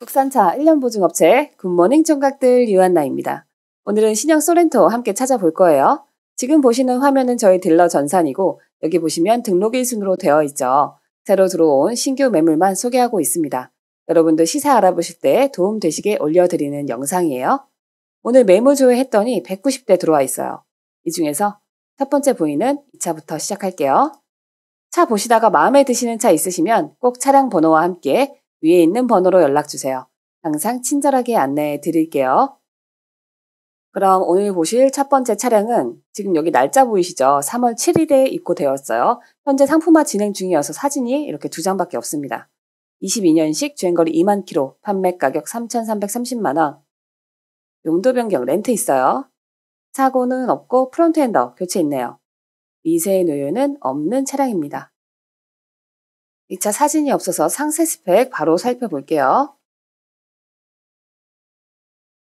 국산차 1년 보증업체 굿모닝 총각들 유한나입니다. 오늘은 신형 소렌토 함께 찾아볼 거예요. 지금 보시는 화면은 저희 딜러 전산이고 여기 보시면 등록일 순으로 되어 있죠. 새로 들어온 신규 매물만 소개하고 있습니다. 여러분도 시세 알아보실 때 도움 되시게 올려드리는 영상이에요. 오늘 매물 조회했더니 190대 들어와 있어요. 이 중에서 첫 번째 보이는 2차부터 시작할게요. 차 보시다가 마음에 드시는 차 있으시면 꼭 차량 번호와 함께 위에 있는 번호로 연락주세요. 항상 친절하게 안내해 드릴게요. 그럼 오늘 보실 첫 번째 차량은 지금 여기 날짜 보이시죠? 3월 7일에 입고되었어요. 현재 상품화 진행 중이어서 사진이 이렇게 두 장밖에 없습니다. 22년식 주행거리 2만 키로, 판매 가격 3,330만 원. 용도 변경 렌트 있어요. 사고는 없고 프론트엔더 교체 있네요. 미세 의 노유는 없는 차량입니다. 2차 사진이 없어서 상세 스펙 바로 살펴볼게요.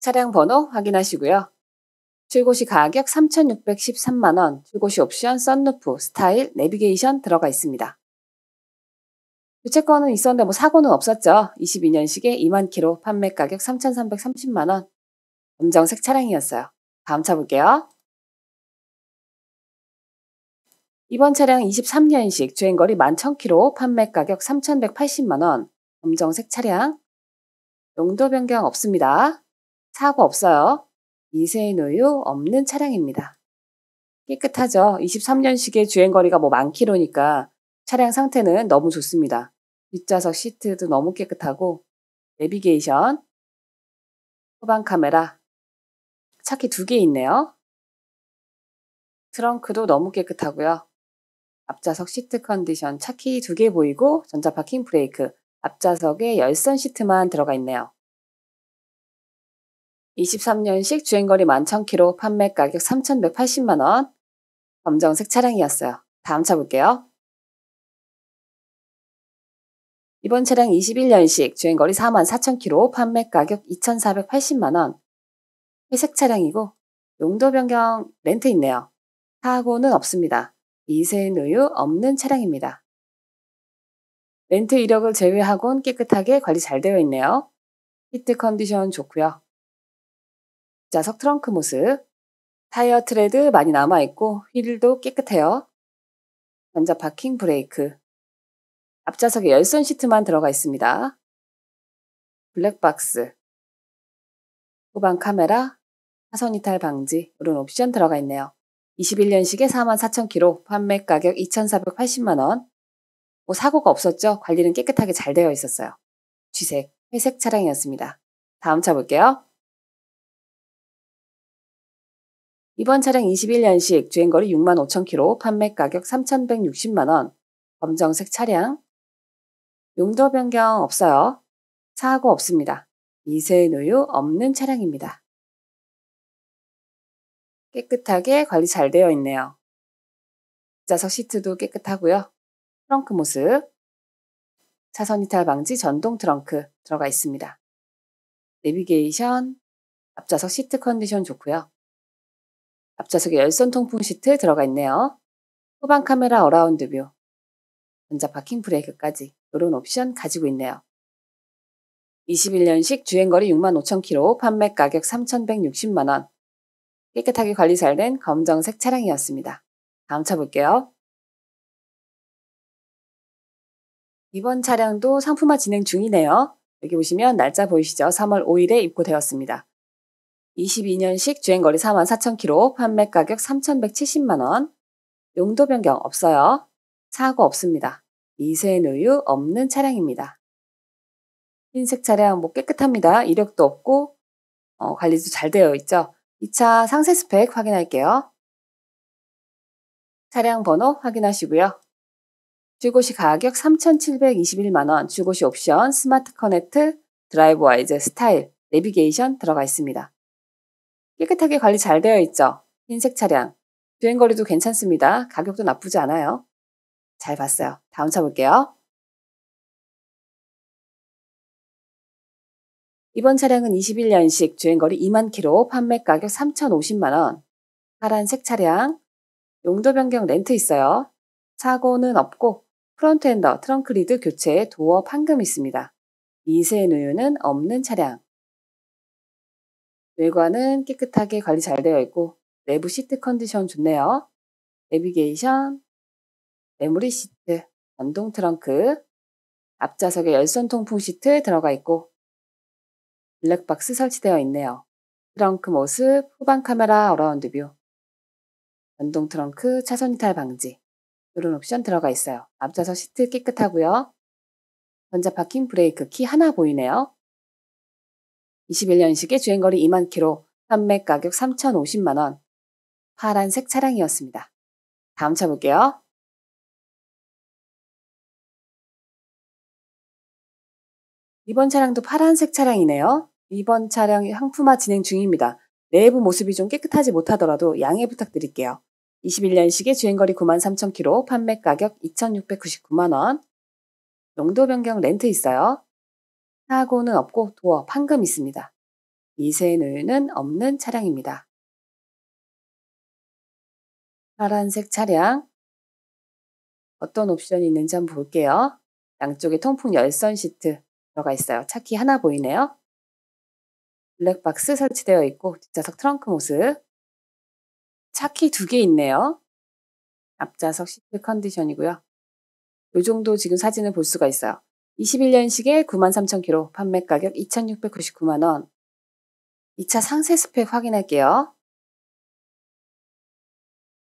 차량 번호 확인하시고요. 출고시 가격 3,613만원, 출고시 옵션, 썬루프, 스타일, 내비게이션 들어가 있습니다. 교체권은 있었는데 뭐 사고는 없었죠. 22년식에 2만 키로 판매 가격 3,330만원. 검정색 차량이었어요. 다음 차 볼게요. 이번 차량 23년식 주행거리 11,000km 판매 가격 3,180만원 검정색 차량 용도 변경 없습니다. 사고 없어요. 미세인 오유 없는 차량입니다. 깨끗하죠. 23년식의 주행거리가 뭐 만키로니까 차량 상태는 너무 좋습니다. 뒷좌석 시트도 너무 깨끗하고 내비게이션, 후방 카메라, 차키 두 개 있네요. 트렁크도 너무 깨끗하고요. 앞좌석 시트 컨디션 차키 두 개 보이고 전자 파킹 브레이크, 앞좌석에 열선 시트만 들어가 있네요. 23년식 주행거리 11,000km 판매 가격 3,180만원. 검정색 차량이었어요. 다음 차 볼게요. 이번 차량 21년식 주행거리 44,000km 판매 가격 2,480만원. 회색 차량이고 용도 변경 렌트 있네요. 사고는 없습니다. 이세누유 없는 차량입니다. 렌트 이력을 제외하곤 깨끗하게 관리 잘 되어 있네요. 히트 컨디션 좋고요. 좌석 트렁크 모습. 타이어 트레드 많이 남아있고 휠도 깨끗해요. 전자 파킹 브레이크. 앞좌석에 열선 시트만 들어가 있습니다. 블랙박스. 후방 카메라, 화선 이탈 방지, 이런 옵션 들어가 있네요. 21년식에 44,000km, 판매 가격 2,480만원. 뭐 사고가 없었죠? 관리는 깨끗하게 잘 되어 있었어요. 쥐색, 회색 차량이었습니다. 다음 차 볼게요. 이번 차량 21년식 주행거리 65,000km, 판매 가격 3,160만원. 검정색 차량. 용도 변경 없어요. 사고 없습니다. 미세 누유 없는 차량입니다. 깨끗하게 관리 잘 되어 있네요. 좌석 시트도 깨끗하고요. 트렁크 모습, 차선 이탈 방지 전동 트렁크 들어가 있습니다. 내비게이션, 앞좌석 시트 컨디션 좋고요. 앞좌석에 열선 통풍 시트 들어가 있네요. 후방 카메라 어라운드 뷰, 전자 파킹 브레이크까지 이런 옵션 가지고 있네요. 21년식 주행거리 6 5 0 0 0 k m 판매 가격 3,160만 원, 깨끗하게 관리 잘 된 검정색 차량이었습니다. 다음 차 볼게요. 이번 차량도 상품화 진행 중이네요. 여기 보시면 날짜 보이시죠? 3월 5일에 입고되었습니다. 22년식 주행거리 44,000km, 판매가격 3,170만원. 용도 변경 없어요. 사고 없습니다. 미세 누유 없는 차량입니다. 흰색 차량 뭐 깨끗합니다. 이력도 없고 어, 관리도 잘 되어 있죠. 2차 상세 스펙 확인할게요. 차량 번호 확인하시고요. 출고시 가격 3,721만원, 출고시 옵션, 스마트 커넥트, 드라이브 와이즈, 스타일, 내비게이션 들어가 있습니다. 깨끗하게 관리 잘 되어 있죠? 흰색 차량. 주행거리도 괜찮습니다. 가격도 나쁘지 않아요. 잘 봤어요. 다음 차 볼게요. 이번 차량은 21년식 주행거리 2만 키로 판매 가격 3,050만 원. 파란색 차량. 용도 변경 렌트 있어요. 사고는 없고 프론트 엔더, 트렁크 리드 교체, 도어 판금 있습니다. 미세 누유는 없는 차량. 외관은 깨끗하게 관리 잘 되어 있고 내부 시트 컨디션 좋네요. 내비게이션, 메모리 시트, 전동 트렁크, 앞좌석에 열선 통풍 시트 들어가 있고 블랙박스 설치되어 있네요. 트렁크 모습, 후방 카메라 어라운드 뷰, 전동 트렁크 차선 이탈 방지, 요런 옵션 들어가 있어요. 앞좌석 시트 깨끗하고요. 전자 파킹 브레이크 키 하나 보이네요. 21년식의 주행거리 2만 키로, 판매 가격 3,050만원, 파란색 차량이었습니다. 다음 차 볼게요. 이번 차량도 파란색 차량이네요. 이번 차량 상품화 진행 중입니다. 내부 모습이 좀 깨끗하지 못하더라도 양해 부탁드릴게요. 21년식의 주행거리 93,000km, 판매 가격 2,699만원. 용도 변경 렌트 있어요. 사고는 없고 도어, 판금 있습니다. 미세누유는 없는 차량입니다. 파란색 차량. 어떤 옵션이 있는지 한번 볼게요. 양쪽에 통풍 열선 시트 들어가 있어요. 차키 하나 보이네요. 블랙박스 설치되어 있고 뒷좌석 트렁크 모습 차 키 두 개 있네요. 앞좌석 시트 컨디션이고요. 이 정도 지금 사진을 볼 수가 있어요. 21년식에 93,000km 판매 가격 2,699만 원. 2차 상세 스펙 확인할게요.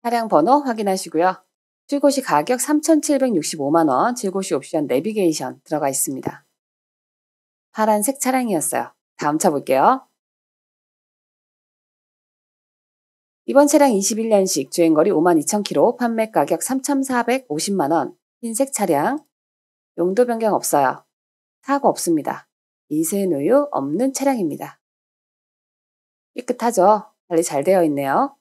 차량 번호 확인하시고요. 출고시 가격 3,765만 원, 출고시 옵션 내비게이션 들어가 있습니다. 파란색 차량이었어요. 다음 차 볼게요. 이번 차량 21년식 주행거리 52,000km, 판매가격 3,450만원, 흰색 차량, 용도 변경 없어요. 사고 없습니다. 미세 누유 없는 차량입니다. 깨끗하죠? 관리 잘 되어 있네요.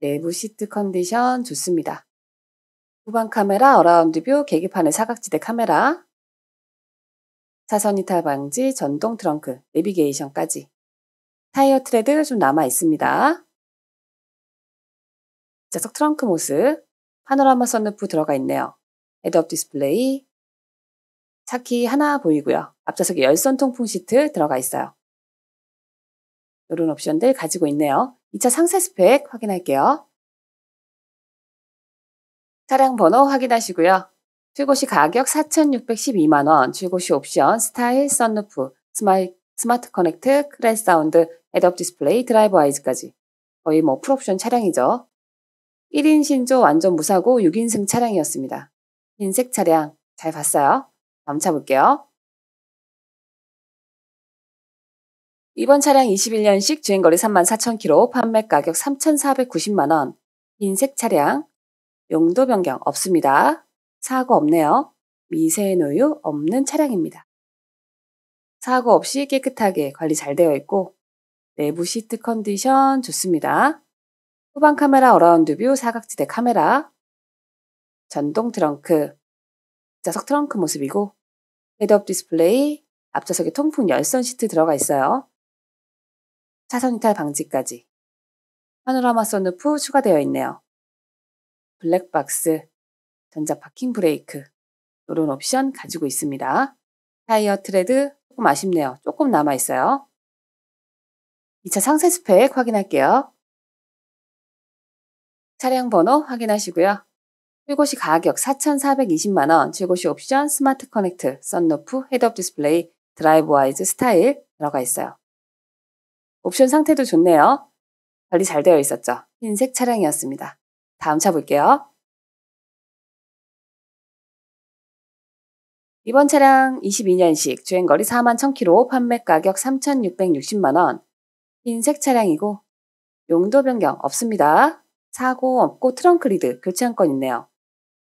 내부 시트 컨디션 좋습니다. 후방 카메라, 어라운드 뷰, 계기판의 사각지대 카메라, 차선 이탈 방지, 전동 트렁크, 내비게이션까지. 타이어 트레드 좀 남아 있습니다. 자, 석 트렁크 모습, 파노라마 선루프 들어가 있네요. 헤드업 디스플레이, 차키 하나 보이고요. 앞좌석에 열선 통풍 시트 들어가 있어요. 이런 옵션들 가지고 있네요. 2차 상세 스펙 확인할게요. 차량 번호 확인하시고요. 출고시 가격 4,612만 원, 출고시 옵션, 스타일, 선루프, 스마이, 스마트 커넥트, 크랜 사운드, 애덥 디스플레이, 드라이브 아이즈까지. 거의 뭐 풀옵션 차량이죠. 1인 신조 완전 무사고 6인승 차량이었습니다. 흰색 차량 잘 봤어요? 다음 차 볼게요. 이번 차량 21년식 주행거리 34,000km, 판매 가격 3,490만원. 흰색 차량, 용도 변경 없습니다. 사고 없네요. 미세 노유 없는 차량입니다. 사고 없이 깨끗하게 관리 잘 되어 있고 내부 시트 컨디션 좋습니다. 후방 카메라 어라운드 뷰 사각지대 카메라 전동 트렁크 좌석 트렁크 모습이고 헤드업 디스플레이 앞좌석에 통풍 열선 시트 들어가 있어요. 차선 이탈 방지까지 파노라마 선루프 추가되어 있네요. 블랙박스 전자 파킹 브레이크 이런 옵션 가지고 있습니다. 타이어 트레드 조금 아쉽네요. 조금 남아 있어요. 2차 상세 스펙 확인할게요. 차량 번호 확인하시고요. 출고시 가격 4,420만원, 출고시 옵션 스마트 커넥트, 썬루프, 헤드업 디스플레이, 드라이브 와이즈 스타일 들어가 있어요. 옵션 상태도 좋네요. 관리 잘 되어 있었죠. 흰색 차량이었습니다. 다음 차 볼게요. 이번 차량 22년식 주행거리 4만 1000km 판매 가격 3660만원 흰색 차량이고 용도 변경 없습니다. 사고 없고 트렁크 리드 교체한건 있네요.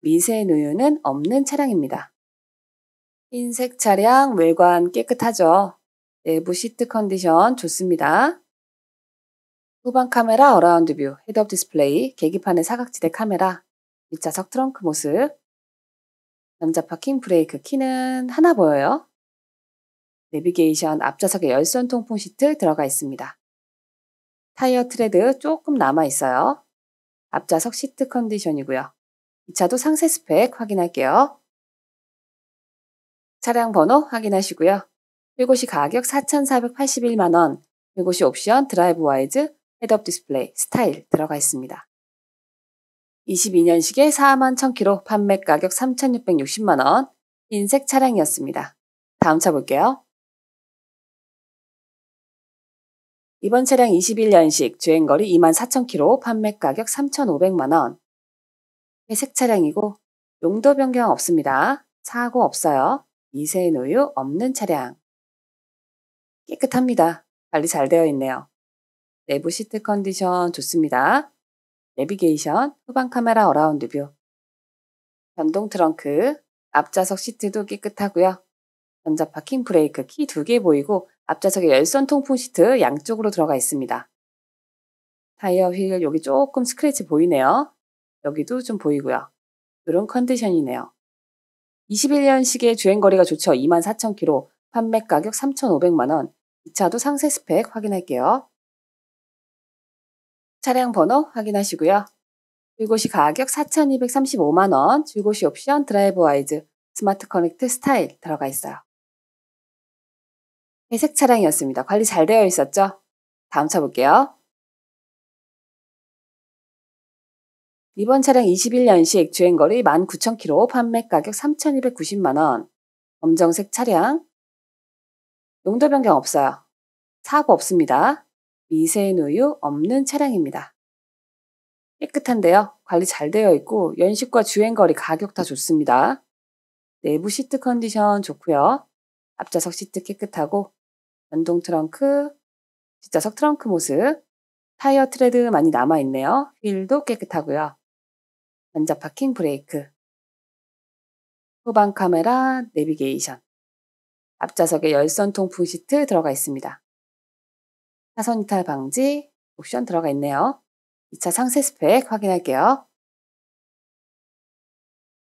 미세 누유는 없는 차량입니다. 흰색 차량 외관 깨끗하죠. 내부 시트 컨디션 좋습니다. 후방 카메라 어라운드 뷰, 헤드업 디스플레이, 계기판의 사각지대 카메라, 뒷좌석 트렁크 모습, 전자 파킹 브레이크 키는 하나 보여요. 내비게이션 앞좌석에 열선 통풍 시트 들어가 있습니다. 타이어 트레드 조금 남아 있어요. 앞좌석 시트 컨디션이고요. 이 차도 상세 스펙 확인할게요. 차량 번호 확인하시고요. 7시 가격 4,481만원, 7시 옵션 드라이브 와이즈, 헤드업 디스플레이, 스타일 들어가 있습니다. 22년식에 4만 1000km 판매 가격 3660만원 흰색 차량이었습니다. 다음 차 볼게요. 이번 차량 21년식 주행거리 2만 4000km 판매 가격 3500만원 회색 차량이고 용도 변경 없습니다. 사고 없어요. 미세인 우유 없는 차량. 깨끗합니다. 관리 잘 되어 있네요. 내부 시트 컨디션 좋습니다. 내비게이션, 후방 카메라 어라운드 뷰, 전동 트렁크, 앞좌석 시트도 깨끗하고요. 전자 파킹 브레이크 키 두 개 보이고 앞좌석에 열선 통풍 시트 양쪽으로 들어가 있습니다. 타이어 휠 여기 조금 스크래치 보이네요. 여기도 좀 보이고요. 이런 컨디션이네요. 21년식의 주행거리가 좋죠. 24,000km, 판매 가격 3,500만원. 이 차도 상세 스펙 확인할게요. 차량 번호 확인하시고요. 줄곧이 가격 4,235만원, 줄곧이 옵션 드라이브 와이즈, 스마트 커넥트 스타일 들어가 있어요. 회색 차량이었습니다. 관리 잘 되어 있었죠? 다음 차 볼게요. 이번 차량 21년식 주행거리 19,000km, 판매가격 3,290만원, 검정색 차량, 용도 변경 없어요. 사고 없습니다. 미세누유 없는 차량입니다. 깨끗한데요. 관리 잘 되어 있고 연식과 주행거리 가격 다 좋습니다. 내부 시트 컨디션 좋고요. 앞좌석 시트 깨끗하고 연동 트렁크, 뒷좌석 트렁크 모습, 타이어 트레드 많이 남아있네요. 휠도 깨끗하고요. 전자 파킹 브레이크, 후방 카메라, 내비게이션, 앞좌석에 열선 통풍 시트 들어가 있습니다. 차선 이탈 방지 옵션 들어가 있네요. 2차 상세 스펙 확인할게요.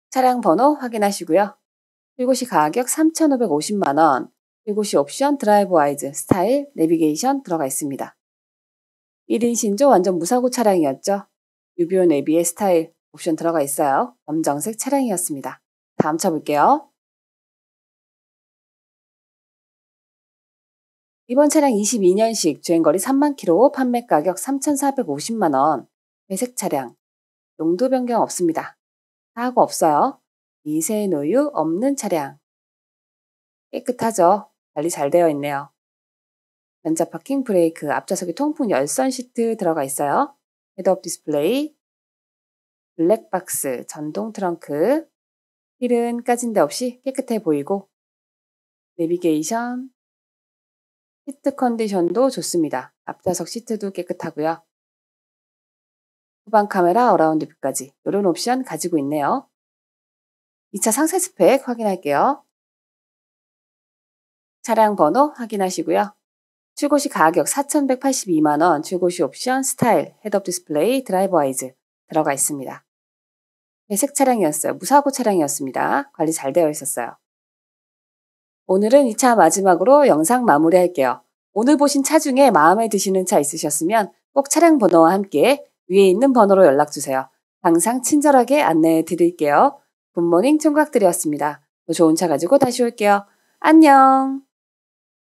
차량 번호 확인하시고요. 7시 가격 3,550만원, 7시 옵션 드라이브 와이즈 스타일 내비게이션 들어가 있습니다. 1인 신조 완전 무사고 차량이었죠. 유비온 내비의 스타일 옵션 들어가 있어요. 검정색 차량이었습니다. 다음 차 볼게요. 이번 차량 22년식 주행거리 3만 킬로 판매 가격 3,450만 원. 회색 차량. 용도 변경 없습니다. 사고 없어요. 미세 노유 없는 차량. 깨끗하죠? 관리 잘 되어 있네요. 면자 파킹 브레이크, 앞좌석에 통풍 열선 시트 들어가 있어요. 헤드업 디스플레이, 블랙박스, 전동 트렁크, 힐은 까진 데 없이 깨끗해 보이고, 내비게이션, 시트 컨디션도 좋습니다. 앞좌석 시트도 깨끗하고요. 후방 카메라 어라운드 뷰까지 이런 옵션 가지고 있네요. 2차 상세 스펙 확인할게요. 차량 번호 확인하시고요. 출고시 가격 4,182만원, 출고시 옵션, 스타일, 헤드업 디스플레이, 드라이버 아이즈 들어가 있습니다. 배색 네, 차량이었어요. 무사고 차량이었습니다. 관리 잘 되어 있었어요. 오늘은 이 차 마지막으로 영상 마무리할게요. 오늘 보신 차 중에 마음에 드시는 차 있으셨으면 꼭 차량 번호와 함께 위에 있는 번호로 연락주세요. 항상 친절하게 안내해 드릴게요. 굿모닝 총각들이었습니다. 좋은 차 가지고 다시 올게요. 안녕!